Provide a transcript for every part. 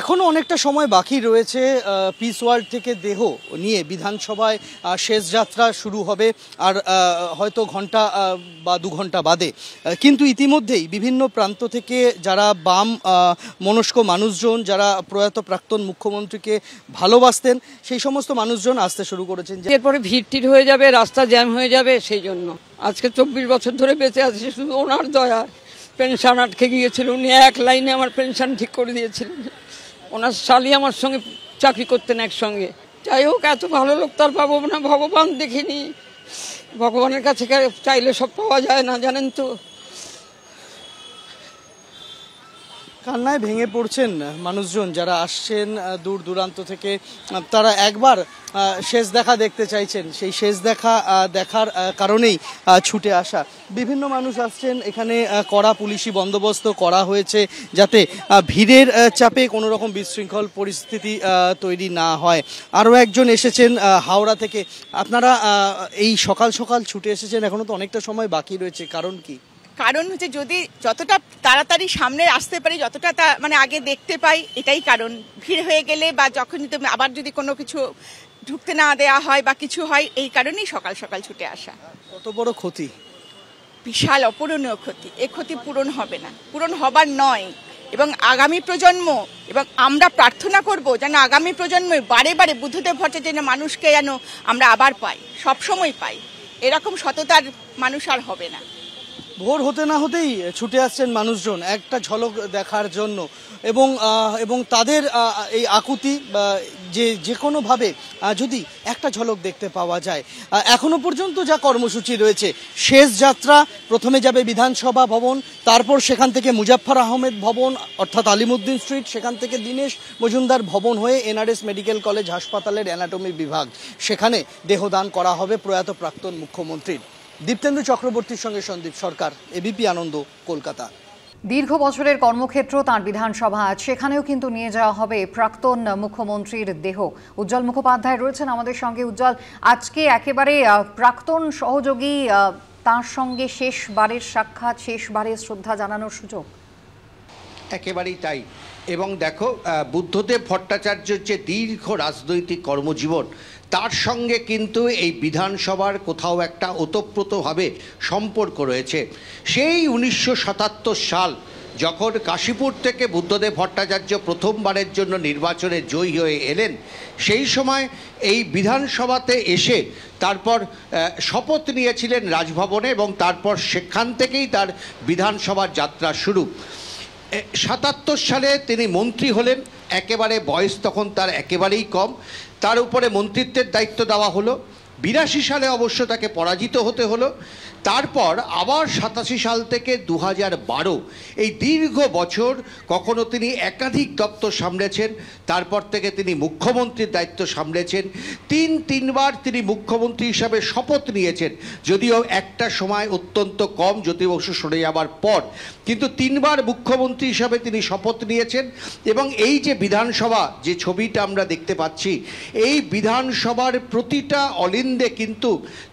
এখনও অনেকটা সময় বাকি রয়েছে পিস ওয়ার্ল্ড থেকে দেহ নিয়ে বিধানসভায় শেষ যাত্রা শুরু হবে আর হয়তো ঘন্টা বা দু ঘন্টা বাদে কিন্তু ইতিমধ্যেই বিভিন্ন প্রান্ত থেকে যারা বাম মনস্ক মানুষজন যারা প্রয়াত প্রাক্তন মুখ্যমন্ত্রীকে ভালোবাসতেন সেই সমস্ত মানুষজন আসতে শুরু করেছেন এরপরে ভিড় হয়ে যাবে রাস্তা জ্যাম হয়ে যাবে সেই জন্য আজকে চব্বিশ বছর ধরে বেঁচে আছে শুধু ওনার দয়া পেনশন আটকে গিয়েছিল উনি এক লাইনে আমার পেনশন ঠিক করে দিয়েছিলেন ওনার শালি আমার সঙ্গে চাকরি করতেন একসঙ্গে যাই হোক এত ভালো লোক তার পাবো না ভগবান দেখিনি ভগবানের কাছে চাইলে সব পাওয়া যায় না জানেন তো কান্নায় ভেঙে পড়ছেন মানুষজন যারা আসছেন দূর দূরান্ত থেকে তারা একবার শেষ দেখা দেখতে চাইছেন সেই শেষ দেখা দেখার কারণেই ছুটে আসা বিভিন্ন মানুষ আসছেন এখানে কড়া পুলিশি বন্দোবস্ত করা হয়েছে যাতে ভিড়ের চাপে কোনো রকম বিশৃঙ্খল পরিস্থিতি তৈরি না হয় আরও একজন এসেছেন হাওড়া থেকে আপনারা এই সকাল সকাল ছুটে এসেছেন এখনও তো অনেকটা সময় বাকি রয়েছে কারণ কি কারণ হচ্ছে যদি যতটা তাড়াতাড়ি সামনে আসতে পারি যতটা তা মানে আগে দেখতে পাই এটাই কারণ ভিড় হয়ে গেলে বা যখন যদি আবার যদি কোনো কিছু ঢুকতে না দেয়া হয় বা কিছু হয় এই কারণেই সকাল সকাল ছুটে আসা কত বড় ক্ষতি বিশাল অপূরণীয় ক্ষতি এ ক্ষতি পূরণ হবে না পূরণ হবার নয় এবং আগামী প্রজন্ম এবং আমরা প্রার্থনা করব যেন আগামী প্রজন্মে বারে বারে বুদ্ধদেব যেন মানুষকে যেন আমরা আবার পাই সবসময় পাই এরকম সততার মানুষ আর হবে না ভোর হতে না হতেই ছুটে আসছেন মানুষজন একটা ঝলক দেখার জন্য এবং এবং তাদের এই আকুতি যে যে কোনোভাবে যদি একটা ঝলক দেখতে পাওয়া যায় এখনো পর্যন্ত যা কর্মসূচি রয়েছে শেষ যাত্রা প্রথমে যাবে বিধানসভা ভবন তারপর সেখান থেকে মুজাফর আহমেদ ভবন অর্থাৎ আলিমুদ্দিন স্ট্রিট সেখান থেকে দীনেশ মজুমদার ভবন হয়ে এনআরএস মেডিকেল কলেজ হাসপাতালের অ্যানাটমি বিভাগ সেখানে দেহদান করা হবে প্রয়াত প্রাক্তন মুখ্যমন্ত্রীর দীপ্তেন্দু চক্রবর্তীর সঙ্গে সন্দীপ সরকার এবিপি আনন্দ কলকাতা দীর্ঘ বছরের কর্মক্ষেত্র তার বিধানসভা সেখানেও কিন্তু নিয়ে যাওয়া হবে প্রাক্তন মুখ্যমন্ত্রীর দেহ উজ্জ্বল মুখোপাধ্যায় রয়েছেন আমাদের সঙ্গে উজ্জ্বল আজকে একেবারে প্রাক্তন সহযোগী তার সঙ্গে শেষবারের সাক্ষাৎ শেষবারের শ্রদ্ধা জানানোর সুযোগ একেবারেই তাই এবং দেখো বুদ্ধদেব ভট্টাচার্যের যে দীর্ঘ রাজনৈতিক কর্মজীবন তার সঙ্গে কিন্তু এই বিধানসভার কোথাও একটা ওতপ্রোতভাবে সম্পর্ক রয়েছে সেই উনিশশো সাল যখন কাশীপুর থেকে বুদ্ধদেব ভট্টাচার্য প্রথমবারের জন্য নির্বাচনে জয়ী হয়ে এলেন সেই সময় এই বিধানসভাতে এসে তারপর শপথ নিয়েছিলেন রাজভবনে এবং তারপর সেখান থেকেই তার বিধানসভার যাত্রা শুরু সাতাত্তর সালে তিনি মন্ত্রী হলেন একেবারে বয়স তখন তার একেবারেই কম তার উপরে মন্ত্রিত্বের দায়িত্ব দেওয়া হলো বিরাশি সালে অবশ্য তাকে পরাজিত হতে হলো তারপর আবার সাতাশি সাল থেকে দু বারো এই দীর্ঘ বছর কখনো তিনি একাধিক দপ্তর সামলেছেন তারপর থেকে তিনি মুখ্যমন্ত্রীর দায়িত্ব সামলেছেন তিন তিনবার তিনি মুখ্যমন্ত্রী হিসাবে শপথ নিয়েছেন যদিও একটা সময় অত্যন্ত কম জ্যোতিবসু সরে যাওয়ার পর কিন্তু তিনবার মুখ্যমন্ত্রী হিসাবে তিনি শপথ নিয়েছেন এবং এই যে বিধানসভা যে ছবিটা আমরা দেখতে পাচ্ছি এই বিধানসভার প্রতিটা অলিন নিন্দে কিন্তু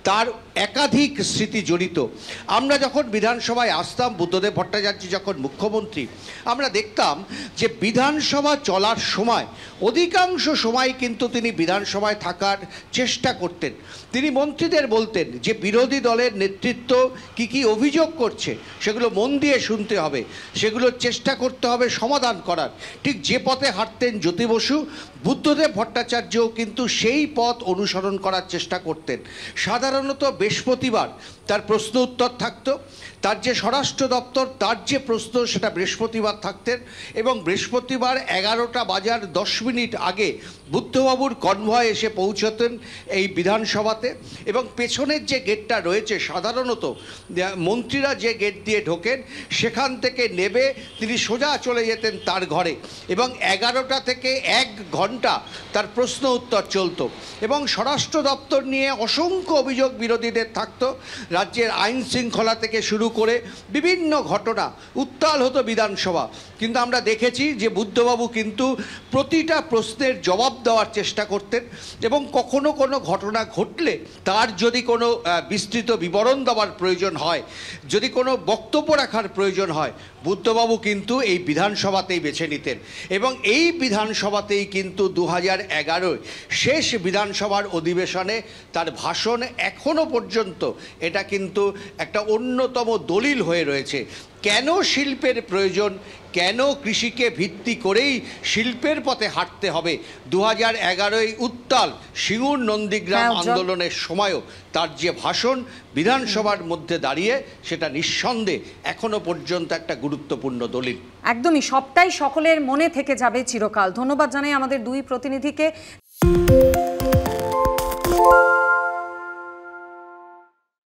তার একাধিক স্মৃতি জড়িত আমরা যখন বিধানসভায় আসতাম বুদ্ধদেব ভট্টাচার্য যখন মুখ্যমন্ত্রী আমরা দেখতাম যে বিধানসভা চলার সময় অধিকাংশ সময় কিন্তু তিনি বিধানসভায় থাকার চেষ্টা করতেন তিনি মন্ত্রীদের বলতেন যে বিরোধী দলের নেতৃত্ব কি কি অভিযোগ করছে সেগুলো মন দিয়ে শুনতে হবে সেগুলোর চেষ্টা করতে হবে সমাধান করার ঠিক যে পথে হাঁটতেন জ্যোতি বসু বুদ্ধদেব ভট্টাচার্যও কিন্তু সেই পথ অনুসরণ করার চেষ্টা করতেন সাধারণত বেশ বৃহস্পতিবার তার প্রশ্ন উত্তর থাকতো তার যে স্বরাষ্ট্র দপ্তর তার যে প্রশ্ন সেটা বৃহস্পতিবার থাকতেন এবং বৃহস্পতিবার এগারোটা বাজার দশ মিনিট আগে বুদ্ধবাবুর কনভয় এসে পৌঁছতেন এই বিধানসভাতে এবং পেছনের যে গেটটা রয়েছে সাধারণত মন্ত্রীরা যে গেট দিয়ে ঢোকেন সেখান থেকে নেবে তিনি সোজা চলে যেতেন তার ঘরে এবং এগারোটা থেকে এক ঘন্টা তার প্রশ্ন উত্তর চলত এবং স্বরাষ্ট্র দপ্তর নিয়ে অসংখ্য অভিযোগ বিরোধীদের বিরোধীদের থাকতো রাজ্যের আইন শৃঙ্খলা থেকে শুরু করে বিভিন্ন ঘটনা উত্তাল হতো বিধানসভা কিন্তু আমরা দেখেছি যে বুদ্ধবাবু কিন্তু প্রতিটা প্রশ্নের জবাব দেওয়ার চেষ্টা করতেন এবং কখনো কোনো ঘটনা ঘটলে তার যদি কোনো বিস্তৃত বিবরণ দেওয়ার প্রয়োজন হয় যদি কোনো বক্তব্য রাখার প্রয়োজন হয় বুদ্ধবাবু কিন্তু এই বিধানসভাতেই বেছে নিতেন এবং এই বিধানসভাতেই কিন্তু দু হাজার শেষ বিধানসভার অধিবেশনে তার ভাষণ এখনও পর্যন্ত এটা কিন্তু একটা অন্যতম দলিল হয়ে রয়েছে কেন শিল্পের প্রয়োজন কেন কৃষিকে ভিত্তি করেই শিল্পের পথে হাঁটতে হবে দু হাজার এগারোই উত্তাল সিঙুর নন্দীগ্রাম হ্যাঁ, আন্দোলনের সময়ও তার যে ভাষণ বিধানসভার মধ্যে দাঁড়িয়ে সেটা নিঃসন্দেহে এখনো পর্যন্ত একটা গুরুত্বপূর্ণ দলিল একদমই সবটাই সকলের মনে থেকে যাবে চিরকাল ধন্যবাদ জানাই আমাদের দুই প্রতিনিধিকে